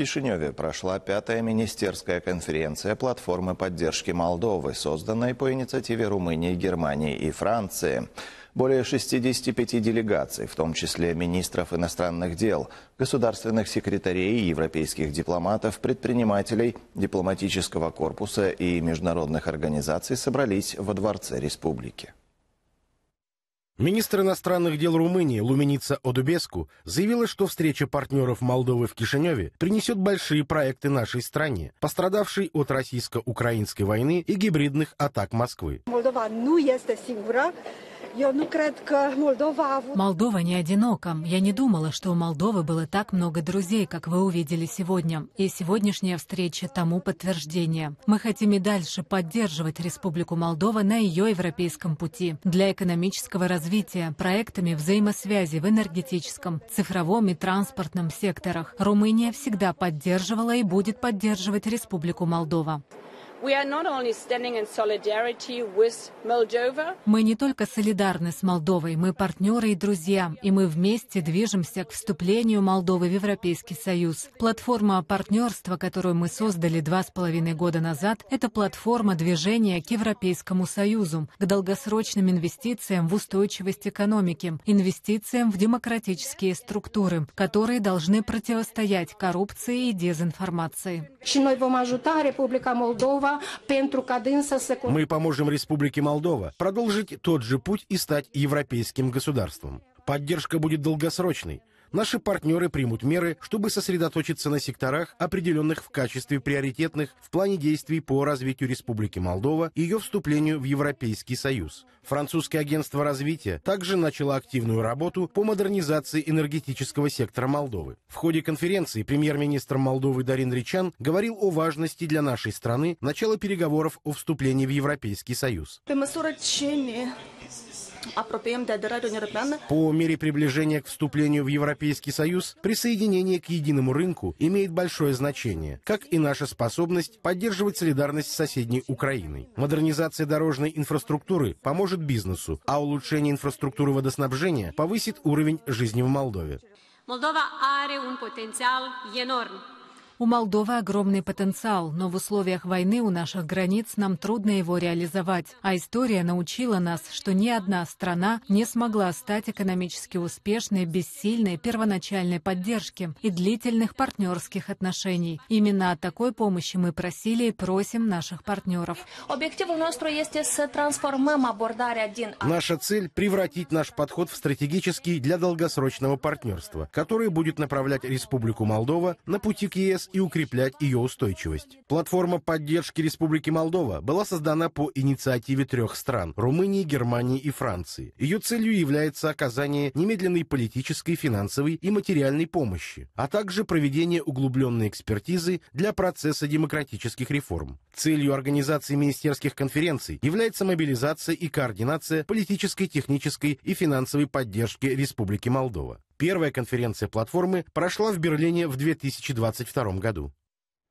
Кишиневе прошла пятая министерская конференция платформы поддержки Молдовы, созданной по инициативе Румынии, Германии и Франции. Более 65 делегаций, в том числе министров иностранных дел, государственных секретарей, европейских дипломатов, предпринимателей, дипломатического корпуса и международных организаций собрались во Дворце Республики. Министр иностранных дел Румынии Луменица Одубеску заявила, что встреча партнеров Молдовы в Кишиневе принесет большие проекты нашей стране, пострадавшей от российско-украинской войны и гибридных атак Москвы. Молдова не ну, ну, а Молдова не одинока. Я не думала, что у Молдовы было так много друзей, как вы увидели сегодня. И сегодняшняя встреча тому подтверждение. Мы хотим и дальше поддерживать Республику Молдова на ее европейском пути. Для экономического развития, проектами взаимосвязи в энергетическом, цифровом и транспортном секторах. Румыния всегда поддерживала и будет поддерживать Республику Молдова. Мы не только солидарны с Молдовой, мы партнеры и друзья, и мы вместе движемся к вступлению Молдовы в Европейский Союз. Платформа партнерства, которую мы создали два с половиной года назад, это платформа движения к Европейскому Союзу, к долгосрочным инвестициям в устойчивость экономики, инвестициям в демократические структуры, которые должны противостоять коррупции и дезинформации. Республика Молдова Moldova pentru ca Мы поможем Республике Молдова продолжить тот же путь и стать европейским государством. Поддержка будет долгосрочной, наши партнеры примут меры, чтобы сосредоточиться на секторах, определенных в качестве приоритетных в плане действий по развитию Республики Молдова и ее вступлению в Европейский Союз. Французское агентство развития также начало активную работу по модернизации энергетического сектора Молдовы. В ходе конференции премьер-министр Молдовы Дарин Ричан говорил о важности для нашей страны начала переговоров о вступлении в Европейский Союз. По мере приближения к вступлению в Европейский Европейский Союз, присоединение к единому рынку имеет большое значение, как и наша способность поддерживать солидарность с соседней Украиной. Модернизация дорожной инфраструктуры поможет бизнесу, а улучшение инфраструктуры водоснабжения повысит уровень жизни в Молдове. Moldova are un potențial у Молдовы огромный потенциал, но в условиях войны у наших границ нам трудно его реализовать. А история научила нас, что ни одна страна не смогла стать экономически успешной без сильной первоначальной поддержки и длительных партнерских отношений. Именно о такой помощи мы просили и просим наших партнеров. А». Наша цель – превратить наш подход в стратегический для долгосрочного партнерства, который будет направлять Республику Молдова на пути к ЕС и укреплять ее устойчивость. Платформа поддержки Республики Молдова была создана по инициативе трех стран – Румынии, Германии и Франции. Ее целью является оказание немедленной политической, финансовой и материальной помощи, а также проведение углубленной экспертизы для процесса демократических реформ. Целью организации министерских конференций является мобилизация и координация политической, технической и финансовой поддержки Республики Молдова. Первая конференция платформы прошла в Берлине в 2022 году.